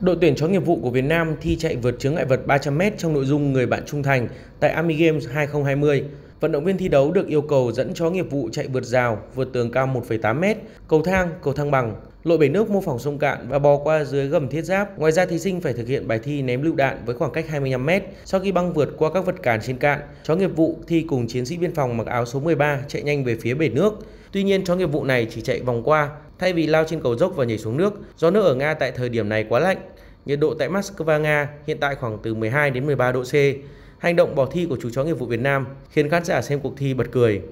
Đội tuyển chó nghiệp vụ của Việt Nam thi chạy vượt chướng ngại vật 300m trong nội dung người bạn trung thành tại Army Games 2020. Vận động viên thi đấu được yêu cầu dẫn chó nghiệp vụ chạy vượt rào, vượt tường cao 1,8m, cầu thang, cầu thang bằng, lội bể nước mô phỏng sông cạn và bò qua dưới gầm thiết giáp. Ngoài ra thí sinh phải thực hiện bài thi ném lựu đạn với khoảng cách 25m sau khi băng vượt qua các vật cản trên cạn. Chó nghiệp vụ thi cùng chiến sĩ biên phòng mặc áo số 13 chạy nhanh về phía bể nước. Tuy nhiên chó nghiệp vụ này chỉ chạy vòng qua thay vì lao trên cầu dốc và nhảy xuống nước do nước ở Nga tại thời điểm này quá lạnh. Nhiệt độ tại Moscow, Nga hiện tại khoảng từ 12 đến 13 độ C. Hành động bỏ thi của chú chó nghiệp vụ Việt Nam khiến khán giả xem cuộc thi bật cười.